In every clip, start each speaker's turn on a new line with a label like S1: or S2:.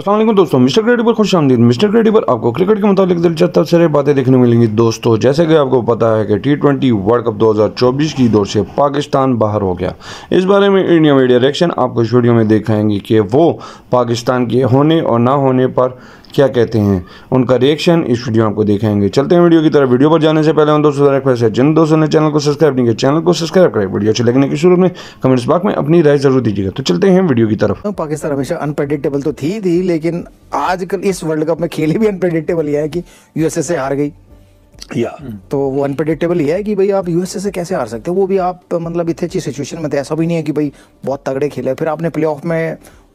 S1: असलम दोस्तों mister credible खुश आमदीद मिस्टर क्रेडिबल आपको क्रिकेट के मुताबिक दिलचस्प तबसरे बातें देखने मिलेंगी दोस्तों जैसे कि आपको पता है कि टी ट्वेंटी वर्ल्ड कप 2024 की दौर से पाकिस्तान बाहर हो गया इस बारे में इंडिया मीडिया रिएक्शन आपको इस वीडियो में दिखाएंगे कि वो पाकिस्तान के होने और ना होने पर क्या कहते हैं उनका रिएक्शन इस वीडियो आपको देखेंगे चलते हैं वीडियो की तरफ वीडियो पर जाने से पहले उन दोस्तों रिक्वेस्ट है जिन दोस्तों ने चैनल को सब्सक्राइब नहीं किया चैनल को सब्सक्राइब करें वीडियो अच्छे लगने की शुरू में कमेंट्स बॉक्स में अपनी राय जरूर दीजिएगा तो चलते हैं वीडियो की तरफ
S2: तो पाकिस्तान हमेशा अनप्रेडिक्टेबल तो थी थी लेकिन आजकल इस वर्ल्ड कप में खेले भी अनप्रेडिक्टेबल ही है कि यूएसए से हार गई या तो वो अनप्रेडिक्टेबल ही है कि भाई आप यूएसए से कैसे हार सकते हो वो भी आप मतलब इतनी अच्छी सिचुएशन में तो ऐसा भी नहीं है कि भाई बहुत तगड़े खेले फिर आपने प्ले में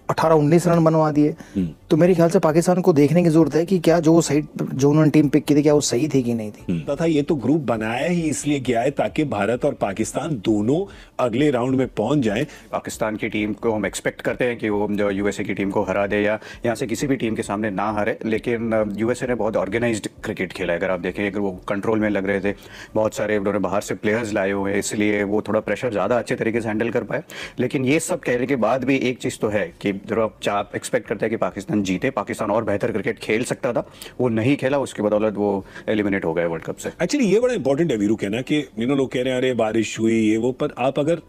S2: अठारह उन्नीस रन बनवा दिए हम्म। तो मेरे ख्याल से पाकिस्तान को देखने की जरूरत है कि क्या जो साइड जो उन्होंने टीम पिक की थी क्या वो सही थी कि नहीं
S1: थी हम्म। तथा ये तो ग्रुप बनाया ही इसलिए गया है ताकि भारत और पाकिस्तान दोनों अगले राउंड में पहुंच जाए पाकिस्तान की टीम को हम एक्सपेक्ट करते हैं कि वो यूएसए की टीम को हरा दे या
S3: यहाँ से किसी भी टीम के सामने ना हारे लेकिन यूएसए ने बहुत ऑर्गेनाइज क्रिकेट खेला है अगर आप देखें अगर वो कंट्रोल में लग रहे थे बहुत सारे उन्होंने बाहर से प्लेयर्स लाए हुए हैं इसलिए वो थोड़ा प्रेशर ज़्यादा अच्छे तरीके से हैंडल कर पाए लेकिन ये सब कहने के बाद भी एक चीज़ तो है कि आप एक्सपेक्ट करते हैं कि
S1: पाकिस्तान जीते पाकिस्तान और बेहतर क्रिकेट खेल सकता था वो नहीं खेला उसके बदौलत वो एलिमिनेट हो गए वर्ल्ड कप से एक्चुअली ये बड़ा इंपॉर्टेंट है वीरू कहना कि यू लोग कह रहे हैं अरे बारिश हुई ये वो पर आप अगर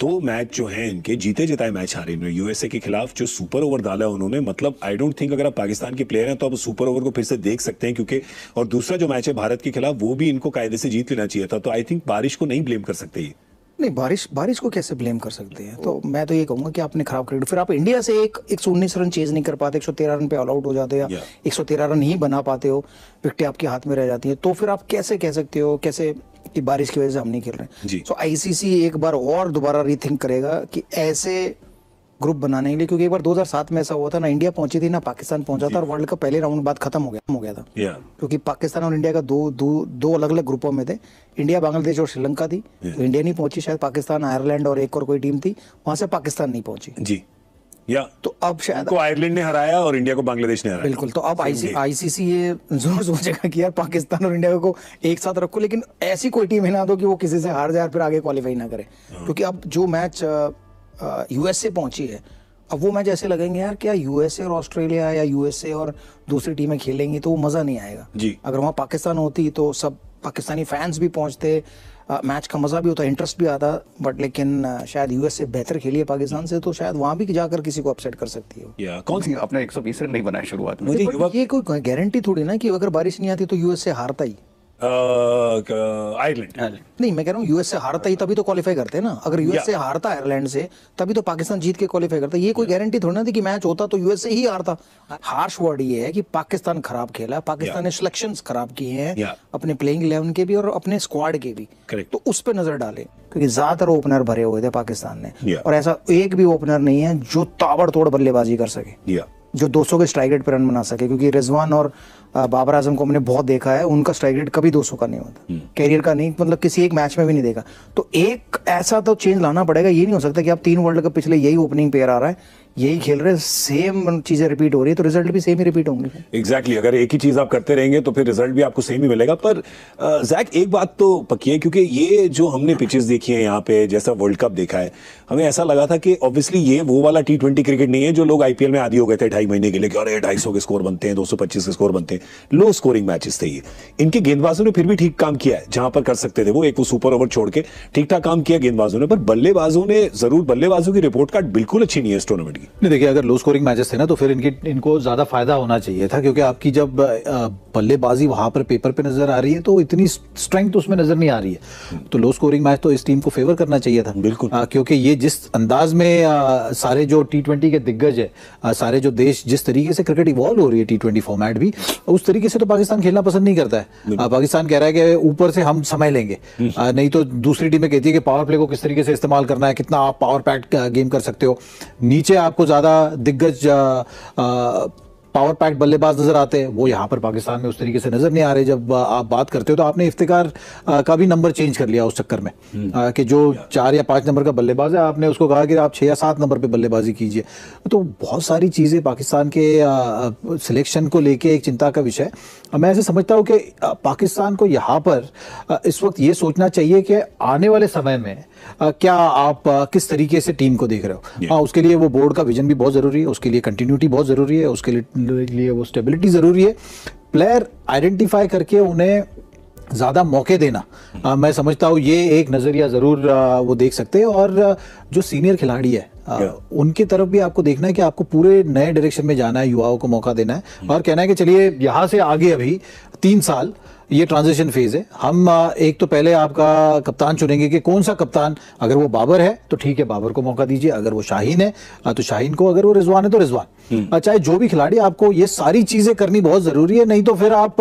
S1: दो मैच जो है इनके जीते जिताए मैच हारे इन्होंने यूएसए के खिलाफ जो सुपर ओवर डाला है उन्होंने मतलब आई डोंट थिंक अगर आप पाकिस्तान के प्लेयर हैं तो आप सुपर ओवर को फिर से देख सकते हैं क्योंकि और दूसरा जो मैच है भारत के खिलाफ वो भी इनको कायदे से जीत लेना चाहिए था तो आई थिंक बारिश को नहीं ब्लेम कर सकते ये
S2: नहीं बारिश बारिश को कैसे ब्लेम कर सकते हैं तो मैं तो ये कहूंगा कि आपने खराब क्रिकेट फिर आप इंडिया से एक एक उन्नीस रन चेज नहीं कर पाते एक सौ तेरह रन पे ऑल आउट हो जाते हैं एक सौ तेरह रन ही बना पाते हो विकटें आपके हाथ में रह जाती है तो फिर आप कैसे कह सकते हो कैसे कि बारिश की वजह से हम नहीं खेल रहे हैं तो आईसीसी एक बार और दोबारा रीथिंक करेगा कि ऐसे ग्रुप बनाने के लिए क्योंकि एक बार 2007 में ऐसा हुआ था ना इंडिया पहुंची थी ना पाकिस्तान पहुंचा था और वर्ल्ड कप पहले राउंड बाद खत्म हो गया हो गया था क्योंकि पाकिस्तान और इंडिया का दो दो दो अलग अलग ग्रुपों में थे इंडिया बांग्लादेश और श्रीलंका थी तो इंडिया नहीं पहुंची शायद पाकिस्तान आयरलैंड और एक और कोई टीम थी वहां से पाकिस्तान नहीं पहुंची
S1: जी या तो अब शायद को आयरलैंड ने हराया और इंडिया को बांग्लादेश ने हराया बिल्कुल तो अब आईसीसी
S2: ये जरूर सोचेगा कि यार पाकिस्तान और इंडिया को एक साथ रखो लेकिन ऐसी कोई टीम है ना दो तो कि वो किसी से हार जाए फिर आगे क्वालिफाई ना करे हाँ। क्योंकि अब जो मैच यूएसए पहुंची है अब वो मैच ऐसे लगेंगे यार क्या यूएसए और ऑस्ट्रेलिया या यूएसए और दूसरी टीमें खेलेंगी तो वो मज़ा नहीं आएगा जी अगर वहाँ पाकिस्तान होती तो सब पाकिस्तानी फैंस भी पहुंचते मैच का मज़ा भी होता इंटरेस्ट भी आता बट लेकिन शायद यूएसए बेहतर खेली है पाकिस्तान से तो शायद वहां भी जाकर किसी को अपसेट कर सकती
S1: है yeah, कौन सी आपने 120 रन नहीं बनाया शुरुआत में मुझे
S2: ये कोई गारंटी थोड़ी ना कि अगर बारिश नहीं आती तो यूएसए हारता ही
S1: आयरलैंड
S2: नहीं मैं कह रहा हूँ यूएस से हारता ही तभी तो क्वालिफाई करते हैं ना अगर यूएस से हारता आयरलैंड से तभी तो पाकिस्तान जीत के क्वालिफाई करता ये कोई गारंटी थोड़ी ना थी कि मैच होता तो यूएस से ही हारता हार्श वर्ड ये है कि पाकिस्तान खराब खेला पाकिस्तान ने सिलेक्शन खराब किए हैं अपने प्लेइंग इलेवन के भी और अपने स्क्वाड के भी तो उस पर नजर डाले क्योंकि ज्यादातर ओपनर भरे हुए थे पाकिस्तान ने और ऐसा एक भी ओपनर नहीं है जो ताबड़तोड़ बल्लेबाजी कर सके जो 200 के स्ट्राइक रेट पर रन बना सके क्योंकि रिजवान और बाबर आजम को हमने बहुत देखा है उनका स्ट्राइक रेट कभी 200 का नहीं होता कैरियर हम्म। का नहीं मतलब किसी एक मैच में भी नहीं देखा तो एक ऐसा तो चेंज लाना पड़ेगा ये नहीं हो सकता कि आप तीन वर्ल्ड कप पिछले यही ओपनिंग पेयर आ रहा है यही खेल रहे सेम चीजें रिपीट हो रही है तो रिजल्ट भी सेम ही रिपीट होंगे
S1: एग्जैक्टली exactly, अगर एक ही चीज आप करते रहेंगे तो फिर रिजल्ट भी आपको सेम ही मिलेगा पर जैक एक बात तो पक्की है क्योंकि ये जो हमने पिचेस देखी है यहाँ पे जैसा वर्ल्ड कप देखा है हमें ऐसा लगा था कि ऑब्वियसली ये वो वाला टी ट्वेंटी क्रिकेट नहीं है जो लोग आईपीएल में आदि हो गए थे ढाई महीने के लिए अरे ढाई सौ के स्कोर बनते हैं दो सौ पच्चीस के स्कोर बनते हैं लो स्कोरिंग मैचेस थे ये इनके गेंदबाजों ने फिर भी ठीक काम किया है जहां पर कर सकते थे वो एक वो सुपर ओवर छोड़ के ठीक ठाक काम किया गेंदबाजों ने पर बल्लेबाजों ने जरूर बल्लेबाजों की रिपोर्ट कार्ड बिल्कुल अच्छी नहीं है इस टूर्नामेंट जाएगी
S3: नहीं देखिए अगर लो स्कोरिंग मैचेस थे ना तो फिर इनकी इनको ज़्यादा फायदा होना चाहिए था क्योंकि आपकी जब बल्लेबाजी वहां पर पेपर पे नज़र आ रही है तो इतनी स्ट्रेंथ उसमें नज़र नहीं आ रही है तो लो स्कोरिंग मैच तो इस टीम को फेवर करना चाहिए था बिल्कुल आ, क्योंकि ये जिस अंदाज में आ, सारे जो टी के दिग्गज है आ, सारे जो देश जिस तरीके से क्रिकेट इवॉल्व हो रही है टी फॉर्मेट भी उस तरीके से तो पाकिस्तान खेलना पसंद नहीं करता है पाकिस्तान कह रहा है कि ऊपर से हम समय लेंगे हम्म। नहीं तो दूसरी टीमें कहती है कि पावर प्ले को किस तरीके से इस्तेमाल करना है कितना आप पावर पैक गेम कर सकते हो नीचे आप आपको ज़्यादा दिग्गज पावर पैक्ट बल्लेबाज नजर आते हैं वो यहाँ पर पाकिस्तान में उस तरीके से नजर नहीं आ रहे जब आप बात करते हो तो आपने इफ्तिकार का भी नंबर चेंज कर लिया उस चक्कर में हम्म। कि जो चार या पांच नंबर का बल्लेबाज है आपने उसको कहा कि आप छः या सात नंबर पर बल्लेबाजी कीजिए तो बहुत सारी चीज़ें पाकिस्तान के सिलेक्शन को लेके एक चिंता का विषय मैं ऐसे समझता हूँ कि पाकिस्तान को यहाँ पर इस वक्त ये सोचना चाहिए कि आने वाले समय में क्या आप किस तरीके से टीम को देख रहे हो हाँ, उसके लिए वो बोर्ड का विजन भी बहुत ज़रूरी है उसके लिए कंटिन्यूटी बहुत ज़रूरी है उसके लिए वो स्टेबिलिटी ज़रूरी है प्लेयर आइडेंटिफाई करके उन्हें ज़्यादा मौके देना आ, मैं समझता हूँ ये एक नज़रिया ज़रूर वो देख सकते हैं और जो सीनियर खिलाड़ी है आ, उनकी तरफ भी आपको देखना है कि आपको पूरे नए डायरेक्शन में जाना है युवाओं को मौका देना है और कहना है कि चलिए यहाँ से आगे अभी तीन साल ये ट्रांजिशन फेज है हम एक तो पहले आपका कप्तान चुनेंगे कि कौन सा कप्तान अगर वो बाबर है तो ठीक है बाबर को मौका दीजिए अगर वो शाहीन है तो शाहीन को अगर वो रिजवान है तो रिजवान हम्म। चाहे जो भी खिलाड़ी आपको ये सारी चीजें करनी बहुत जरूरी है नहीं तो फिर आप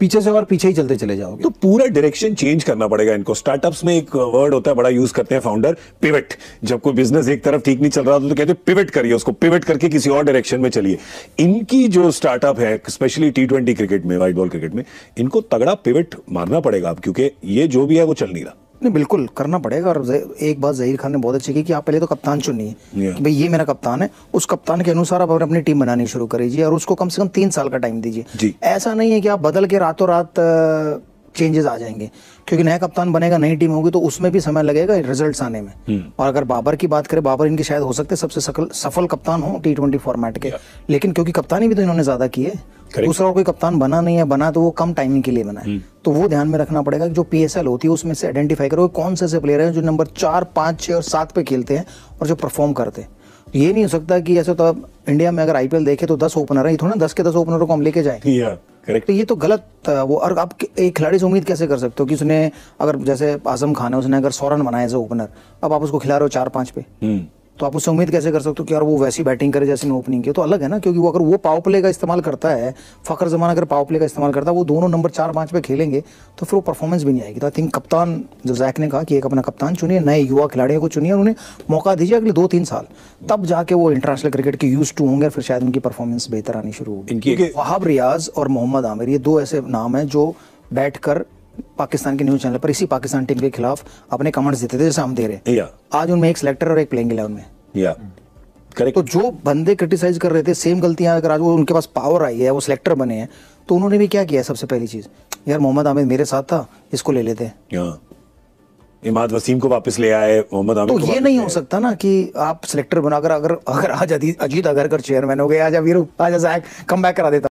S3: पीछे से और पीछे ही चलते
S1: चले जाओगे तो पूरा डायरेक्शन चेंज करना पड़ेगा इनको स्टार्टअप्स में एक वर्ड होता है बड़ा यूज करते हैं फाउंडर पिवट जब कोई बिजनेस एक तरफ ठीक नहीं चल रहा तो कहते पिवेट पिवट करिए उसको पिवट करके किसी और डायरेक्शन में चलिए इनकी जो स्टार्टअप है स्पेशली टी क्रिकेट में व्हाइट बॉल क्रिकेट में इनको तगड़ा पिवट मारना पड़ेगा आप क्योंकि ये जो भी है वो चल नहीं रहा
S2: नहीं बिल्कुल करना पड़ेगा और एक बात जहीर खान ने बहुत अच्छी की कि आप पहले तो कप्तान चुनी है कि भाई ये मेरा कप्तान है उस कप्तान के अनुसार आप अपनी टीम बनानी शुरू करीजिए और उसको कम से कम तीन साल का टाइम दीजिए ऐसा नहीं है कि आप बदल के रातों रात चेंजेस आ जाएंगे क्योंकि नया कप्तान बनेगा नई टीम होगी तो उसमें भी समय लगेगा रिजल्ट्स आने में हम्म। और अगर बाबर की बात करें बाबर इनके शायद हो सकते सबसे सकल, सफल कप्तान हो टी ट्वेंटी फॉर्मेट के लेकिन क्योंकि कप्तानी भी तो इन्होंने ज्यादा की है दूसरा कोई कप्तान बना नहीं है बना तो वो कम टाइमिंग के लिए बना है हम्म। तो वो ध्यान में रखना पड़ेगा कि जो पी होती है उसमें से आइडेंटिफाई करो कौन से ऐसे प्लेयर है जो नंबर चार पांच छह और सात पे खेलते हैं और जो परफॉर्म करते हैं ये नहीं हो सकता कि ऐसा तो आप इंडिया में अगर आईपीएल देखे तो दस ओपनर है ये थोड़ा दस के दस ओपनरों को हम लेके जाए करेक्ट तो ये तो गलत वो और आप एक खिलाड़ी से उम्मीद कैसे कर सकते हो कि उसने अगर जैसे आजम खान है उसने अगर सौ रन बनाए ओपनर अब आप उसको खिला रहे हो चार पाँच पे हम्म। तो आप उससे उम्मीद कैसे कर सकते हो कि यार वो वैसी बैटिंग करे जैसे ओपनिंग की तो अलग है ना क्योंकि वो अगर वो पावर प्ले का इस्तेमाल करता है फ़खर जमान अगर पावर प्ले का इस्तेमाल करता है वो दोनों नंबर चार पांच पे खेलेंगे तो फिर वो परफॉर्मेंस भी नहीं आएगी तो आई थिंक कप्तान जो जैक ने कहा कि एक अपना कप्तान चुनिए नए युवा खिलाड़ियों को चुनिए उन्हें मौका दीजिए अगले दो तीन साल तब जाके वो इंटरनेशनल क्रिकेट के यूज टू होंगे फिर शायद उनकी परफॉर्मेंस बेहतर आनी शुरू होगी वहाब रियाज और मोहम्मद आमिर ये दो ऐसे नाम है जो बैठ कर पाकिस्तान के न्यूज चैनल पर इसी पाकिस्तान टीम के खिलाफ अपने कमेंट्स देते थे जैसे हम दे रहे हैं आज उनमें एक सिलेक्टर और एक प्लेइंग इलेवन में या करेक्ट तो जो बंदे क्रिटिसाइज कर रहे थे सेम गलतियां अगर आज वो उनके पास पावर आई है वो सिलेक्टर बने हैं तो उन्होंने भी क्या किया सबसे पहली चीज यार मोहम्मद आमिर मेरे साथ था इसको ले लेते
S1: इमाद वसीम को वापस ले आए मोहम्मद आमिर तो ये
S2: नहीं हो सकता ना कि आप सिलेक्टर बनाकर अगर अगर आज अजीत अगर चेयरमैन हो गए आज अवीरू आज कम बैक करा देता